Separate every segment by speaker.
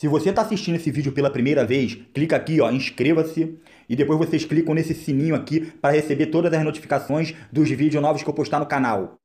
Speaker 1: Se você está assistindo esse vídeo pela primeira vez, clica aqui, ó, inscreva-se e depois vocês clicam nesse sininho aqui para receber todas as notificações dos vídeos novos que eu postar no canal.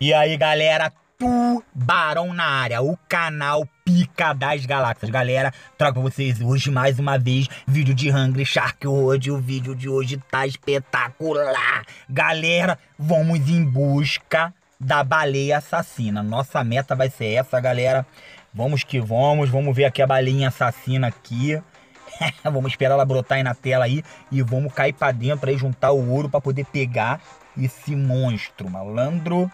Speaker 1: E aí, galera, Tubarão na área, o canal Pica das Galáxias. Galera, trago pra vocês hoje mais uma vez vídeo de Hungry Shark. Hoje o vídeo de hoje tá espetacular. Galera, vamos em busca da baleia assassina. Nossa meta vai ser essa, galera. Vamos que vamos, vamos ver aqui a baleinha assassina aqui. vamos esperar ela brotar aí na tela aí e vamos cair pra dentro aí, juntar o ouro para poder pegar esse monstro, malandro.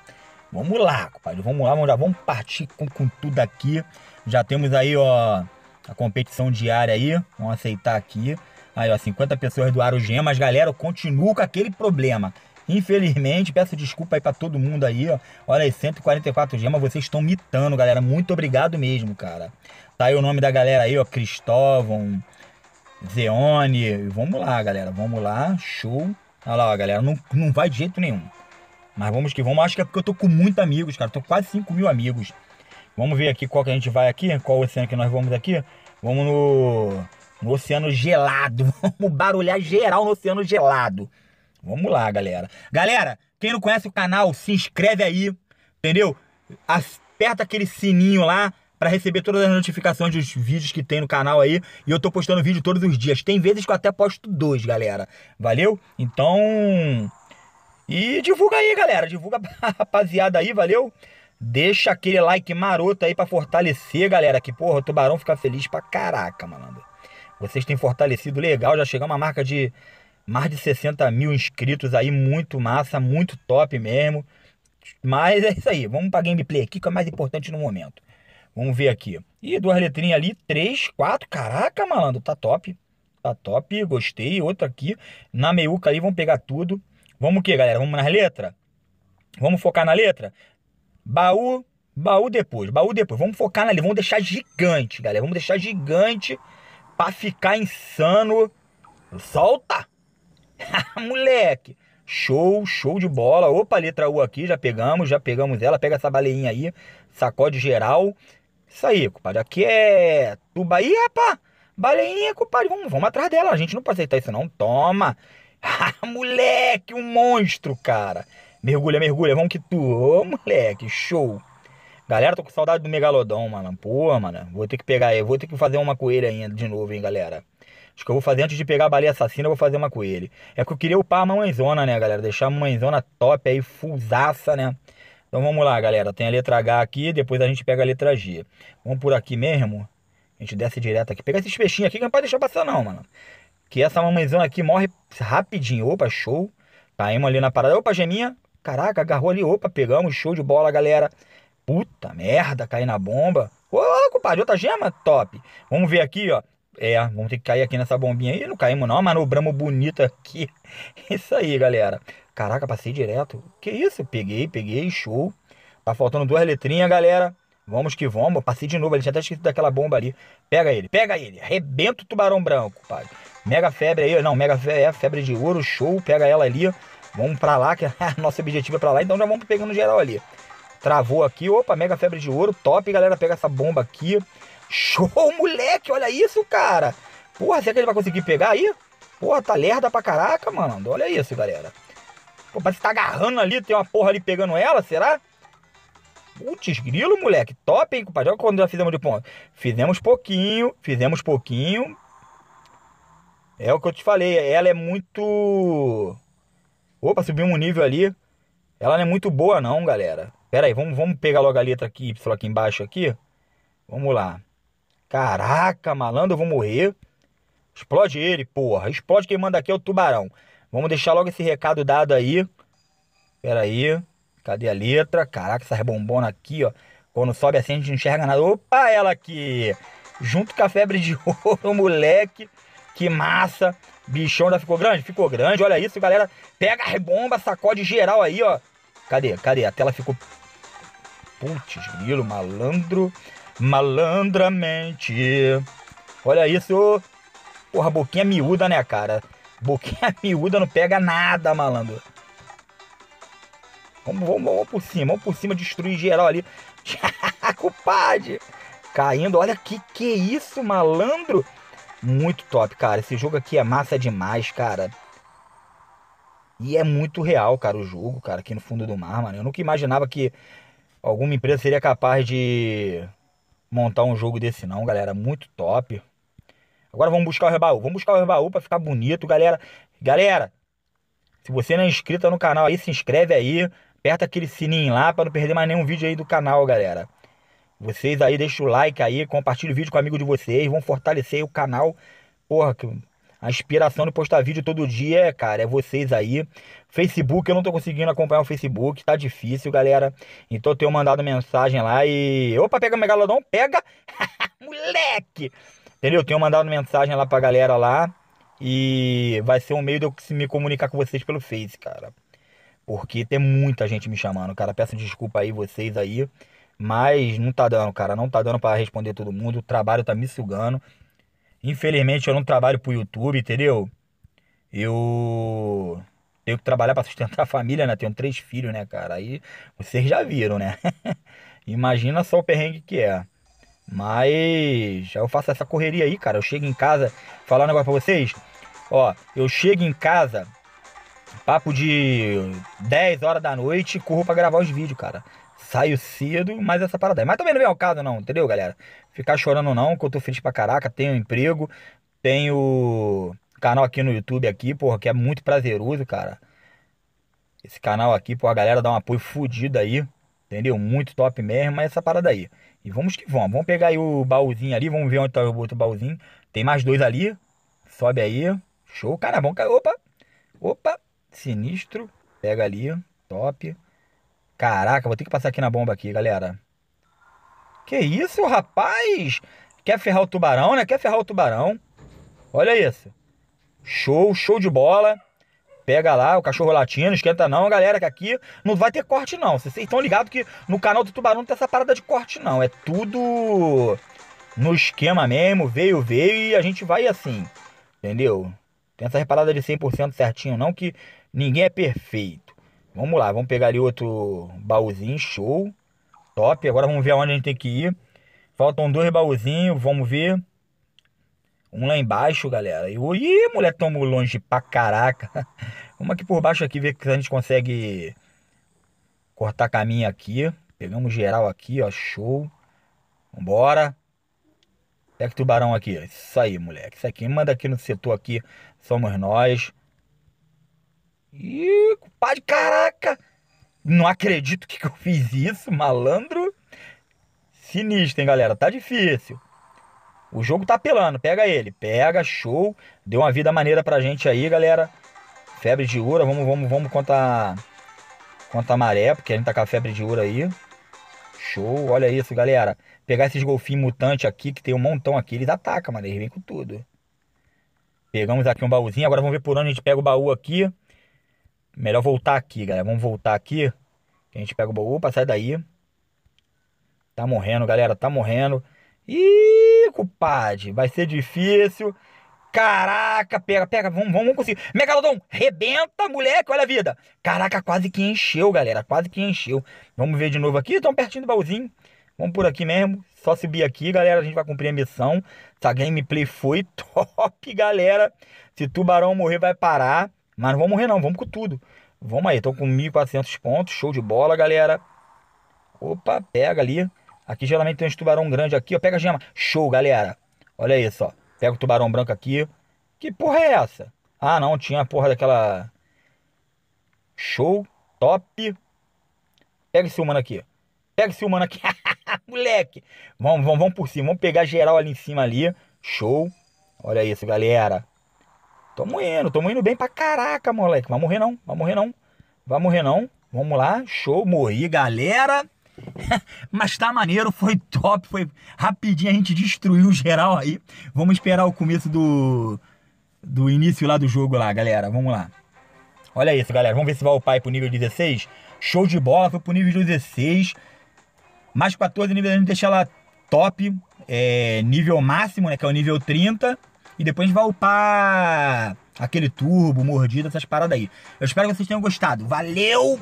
Speaker 1: Vamos lá, compadre, vamos lá, vamos, já vamos partir com, com tudo aqui. Já temos aí, ó, a competição diária aí, vamos aceitar aqui. Aí, ó, 50 pessoas doaram o gema, mas galera, eu continuo com aquele problema. Infelizmente, peço desculpa aí pra todo mundo aí, ó. Olha aí, 144 gemas, vocês estão mitando, galera. Muito obrigado mesmo, cara. Tá aí o nome da galera aí, ó, Cristóvão, Zeone. Vamos lá, galera, vamos lá, show. Olha lá, ó, galera, não, não vai de jeito nenhum. Mas vamos que vamos. Acho que é porque eu tô com muitos amigos, cara. Tô com quase 5 mil amigos. Vamos ver aqui qual que a gente vai aqui. Qual o oceano que nós vamos aqui. Vamos no, no oceano gelado. Vamos barulhar geral no oceano gelado. Vamos lá, galera. Galera, quem não conhece o canal, se inscreve aí. Entendeu? Aperta aquele sininho lá para receber todas as notificações dos vídeos que tem no canal aí. E eu tô postando vídeo todos os dias. Tem vezes que eu até posto dois, galera. Valeu? Então, e divulga aí, galera. Divulga rapaziada aí, valeu? Deixa aquele like maroto aí para fortalecer, galera. Que porra, o tubarão fica feliz pra caraca, malandro. Vocês têm fortalecido legal, já chegamos a marca de mais de 60 mil inscritos aí, muito massa, muito top mesmo. Mas é isso aí, vamos pra gameplay aqui, que é mais importante no momento. Vamos ver aqui. Ih, duas letrinhas ali, três, quatro. Caraca, malandro, tá top. Tá top, gostei. Outra aqui. Na meiuca aí, vamos pegar tudo. Vamos o que, galera? Vamos nas letras? Vamos focar na letra? Baú, baú depois, baú depois. Vamos focar na letra, vamos deixar gigante, galera. Vamos deixar gigante pra ficar insano. Solta! Moleque! Show, show de bola. Opa, letra U aqui, já pegamos, já pegamos ela. Pega essa baleinha aí, sacode geral. Isso aí, compadre. Aqui é tubaí, rapá. Baleinha, compadre. Vamos, vamos atrás dela. A gente não pode aceitar isso, não. Toma. moleque, um monstro, cara. Mergulha, mergulha, vamos que tu. Ô, moleque, show. Galera, tô com saudade do megalodão, mano. Pô, mano, vou ter que pegar, aí. vou ter que fazer uma coelha ainda de novo, hein, galera. Acho que eu vou fazer antes de pegar a baleia assassina, eu vou fazer uma coelha. É que eu queria upar a mamãezona, né, galera? Deixar a mamãezona top aí, fusaça, né? Então vamos lá, galera. Tem a letra H aqui, depois a gente pega a letra G. Vamos por aqui mesmo. A gente desce direto aqui. Pega esses peixinhos aqui que não pode deixar passar, não, mano. Que essa mamãezona aqui morre rapidinho. Opa, show. Caímos tá, ali na parada. Opa, geminha. Caraca, agarrou ali. Opa, pegamos. Show de bola, galera. Puta merda, caí na bomba. Ô, compadre, outra gema? Top. Vamos ver aqui, ó. É, vamos ter que cair aqui nessa bombinha aí. Não caímos não, manobramos bonito aqui. Isso aí, galera. Caraca, passei direto. Que isso? Peguei, peguei, show. Tá faltando duas letrinhas, galera. Vamos que vamos. Passei de novo. Ele tinha até esquecido daquela bomba ali. Pega ele, pega ele. Arrebenta o tubarão branco, padre. Mega febre aí, não, mega febre, é febre de ouro, show, pega ela ali. Vamos para lá, que é nosso objetivo é para lá, então já vamos pegando geral ali. Travou aqui, opa, mega febre de ouro, top, galera, pega essa bomba aqui. Show, moleque, olha isso, cara. Porra, será que ele vai conseguir pegar aí? Porra, tá lerda pra caraca, mano. Olha isso, galera. Pô, parece que tá agarrando ali, tem uma porra ali pegando ela, será? Putz, grilo, moleque. Top, hein, compadre? Olha quando já fizemos de ponto. Fizemos pouquinho, fizemos pouquinho. É o que eu te falei, ela é muito. Opa, subiu um nível ali. Ela não é muito boa, não, galera. Pera aí, vamos, vamos pegar logo a letra aqui, Y aqui embaixo aqui. Vamos lá. Caraca, malandro, eu vou morrer. Explode ele, porra. Explode quem manda aqui é o tubarão. Vamos deixar logo esse recado dado aí. Pera aí. Cadê a letra? Caraca, essa rebombona aqui, ó. Quando sobe assim, a gente não enxerga nada. Opa, ela aqui. Junto com a febre de ouro, moleque. Que massa. Bichão já ficou grande? Ficou grande, olha isso, galera. Pega rebomba, sacode geral aí, ó. Cadê? Cadê? A tela ficou. Putz, grilo, malandro. Malandramente. Olha isso. Porra, boquinha miúda, né, cara? Boquinha miúda não pega nada, malandro. Vamos, vamos, vamos por cima, vamos por cima, destruir geral ali. Compadre! Caindo, olha que que é isso, malandro! muito top, cara. Esse jogo aqui é massa demais, cara. E é muito real, cara, o jogo, cara, aqui no fundo do mar, mano. Eu nunca imaginava que alguma empresa seria capaz de montar um jogo desse, não, galera. Muito top. Agora vamos buscar o rebaú. Vamos buscar o rebaú para ficar bonito, galera. Galera, se você não é inscrito no canal aí, se inscreve aí. Aperta aquele sininho lá para não perder mais nenhum vídeo aí do canal, galera. Vocês aí, deixa o like aí, compartilha o vídeo com o amigo de vocês, vão fortalecer o canal. Porra, que a inspiração de postar vídeo todo dia é, cara, é vocês aí. Facebook, eu não tô conseguindo acompanhar o Facebook, tá difícil, galera. Então eu tenho mandado mensagem lá e. Opa, pega megalodon, pega! Moleque! Entendeu? Eu tenho mandado mensagem lá pra galera lá. E vai ser um meio de eu me comunicar com vocês pelo Face, cara. Porque tem muita gente me chamando, cara. Peço desculpa aí, vocês aí. Mas não tá dando, cara. Não tá dando para responder todo mundo. O trabalho tá me sugando. Infelizmente eu não trabalho pro YouTube, entendeu? Eu tenho que trabalhar para sustentar a família, né? Tenho três filhos, né, cara? Aí vocês já viram, né? Imagina só o perrengue que é. Mas eu faço essa correria aí, cara. Eu chego em casa, falar um negócio pra vocês. Ó, eu chego em casa, papo de 10 horas da noite, corro pra gravar os vídeos, cara saio cedo, mas essa parada. É. Mas também não vem é ao caso, não, entendeu, galera? Ficar chorando não, que eu tô feliz pra caraca, tenho emprego, tenho canal aqui no YouTube aqui, porra, que é muito prazeroso, cara. Esse canal aqui, porra, a galera dá um apoio fudido aí, entendeu? Muito top mesmo, mas essa parada aí. E vamos que vamos. Vamos pegar aí o baúzinho ali, vamos ver onde tá o outro baúzinho. Tem mais dois ali. Sobe aí. Show, cara, bom, Opa! Opa! Sinistro. Pega ali. Top. Caraca, vou ter que passar aqui na bomba aqui, galera. Que isso, rapaz? Quer ferrar o tubarão, né? Quer ferrar o tubarão. Olha isso. Show, show de bola. Pega lá o cachorro latino, esquenta não, galera, que aqui não vai ter corte não. Vocês estão ligados que no canal do Tubarão não tem essa parada de corte não. É tudo no esquema mesmo, veio, veio e a gente vai assim, entendeu? Tem essa reparada de 100% certinho não, que ninguém é perfeito. Vamos lá, vamos pegar ali outro baúzinho, show. Top. Agora vamos ver aonde a gente tem que ir. Faltam dois baúzinhos, vamos ver. Um lá embaixo, galera. E ui, mulher, tamo longe pra caraca. Vamos aqui por baixo aqui ver se a gente consegue cortar caminho aqui. Pegamos geral aqui, ó, show. Vambora. Pega tubarão aqui. Isso aí, moleque. Isso aqui, manda aqui no setor aqui. Somos nós. Ih, compadre, caraca! Não acredito que eu fiz isso, malandro. Sinistro, hein, galera? Tá difícil. O jogo tá apelando, pega ele. Pega, show. Deu uma vida maneira pra gente aí, galera. Febre de ouro, vamos, vamos, vamos contra, contra a maré, porque a gente tá com a febre de ouro aí. Show, olha isso, galera. Pegar esses golfinhos mutantes aqui, que tem um montão aqui, eles atacam, mano. Eles vêm com tudo. Pegamos aqui um baúzinho, agora vamos ver por onde a gente pega o baú aqui. Melhor voltar aqui, galera. Vamos voltar aqui. a gente pega o baú. Opa, sai daí. Tá morrendo, galera. Tá morrendo. Ih, compadre. Vai ser difícil. Caraca, pega, pega, vamos, vamos, vamos conseguir. Megalodon, rebenta, moleque, olha a vida. Caraca, quase que encheu, galera, quase que encheu. Vamos ver de novo aqui, tão pertinho do baúzinho. Vamos por aqui mesmo, só subir aqui, galera, a gente vai cumprir a missão. Essa gameplay foi top, galera. Se tubarão morrer, vai parar. Mas não vamos morrer não, vamos com tudo. Vamos aí, tô com 1.400 pontos, show de bola, galera. Opa, pega ali. Aqui geralmente tem uns tubarão grande aqui, ó. Pega a gema. Show, galera. Olha isso, ó. Pega o tubarão branco aqui. Que porra é essa? Ah, não, tinha a porra daquela... Show, top. Pega esse humano aqui. Pega esse humano aqui. Moleque. Vamos, vamos, vamos por cima. Vamos pegar geral ali em cima ali. Show. Olha isso, galera. Tô morrendo, tô morrendo bem pra caraca, moleque. Vai morrer não, vai morrer não. Vai morrer não. Vamos lá, show, morri, galera. Mas tá maneiro, foi top, foi rapidinho, a gente destruiu geral aí. Vamos esperar o começo do do início lá do jogo lá, galera. Vamos lá. Olha isso, galera. Vamos ver se vai o pai pro nível 16. Show de bola, foi pro nível 16. Mais 14 níveis a gente deixa ela top. É, nível máximo, né? Que é o nível 30. E depois a gente vai upar aquele turbo, mordida, essas paradas aí. Eu espero que vocês tenham gostado. Valeu!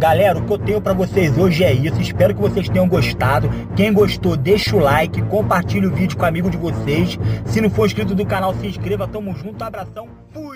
Speaker 1: Galera, o que eu tenho para vocês hoje é isso. Espero que vocês tenham gostado. Quem gostou, deixa o like, compartilha o vídeo com o amigo de vocês. Se não for inscrito do canal, se inscreva. Tamo junto, abração. Fui!